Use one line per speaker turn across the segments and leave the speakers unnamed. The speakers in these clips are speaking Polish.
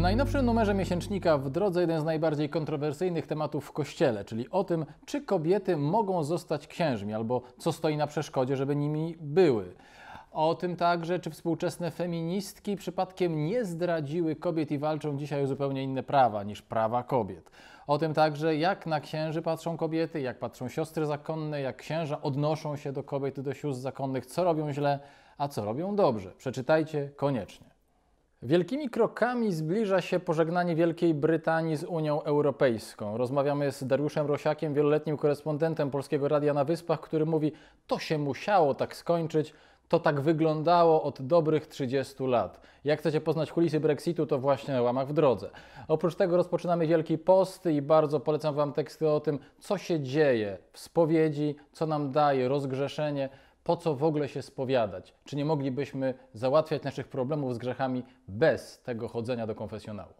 W najnowszym numerze miesięcznika w drodze jeden z najbardziej kontrowersyjnych tematów w Kościele, czyli o tym, czy kobiety mogą zostać księżmi, albo co stoi na przeszkodzie, żeby nimi były. O tym także, czy współczesne feministki przypadkiem nie zdradziły kobiet i walczą dzisiaj o zupełnie inne prawa niż prawa kobiet. O tym także, jak na księży patrzą kobiety, jak patrzą siostry zakonne, jak księża odnoszą się do kobiet i do sióstr zakonnych, co robią źle, a co robią dobrze. Przeczytajcie koniecznie. Wielkimi krokami zbliża się pożegnanie Wielkiej Brytanii z Unią Europejską. Rozmawiamy z Dariuszem Rosiakiem, wieloletnim korespondentem Polskiego Radia na Wyspach, który mówi: To się musiało tak skończyć, to tak wyglądało od dobrych 30 lat. Jak chcecie poznać kulisy Brexitu, to właśnie na łamach w drodze. Oprócz tego rozpoczynamy Wielki Post i bardzo polecam Wam teksty o tym, co się dzieje w spowiedzi, co nam daje rozgrzeszenie po co w ogóle się spowiadać? Czy nie moglibyśmy załatwiać naszych problemów z grzechami bez tego chodzenia do konfesjonału?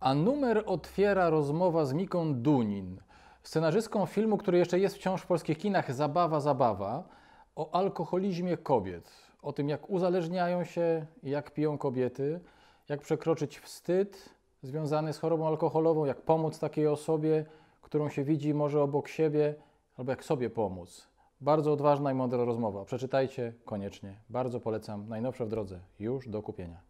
A numer otwiera rozmowa z Miką Dunin, scenarzystką filmu, który jeszcze jest wciąż w polskich kinach Zabawa, Zabawa, o alkoholizmie kobiet, o tym jak uzależniają się, jak piją kobiety, jak przekroczyć wstyd związany z chorobą alkoholową, jak pomóc takiej osobie, którą się widzi może obok siebie, albo jak sobie pomóc bardzo odważna i mądra rozmowa. Przeczytajcie koniecznie. Bardzo polecam. Najnowsze w drodze, już do kupienia.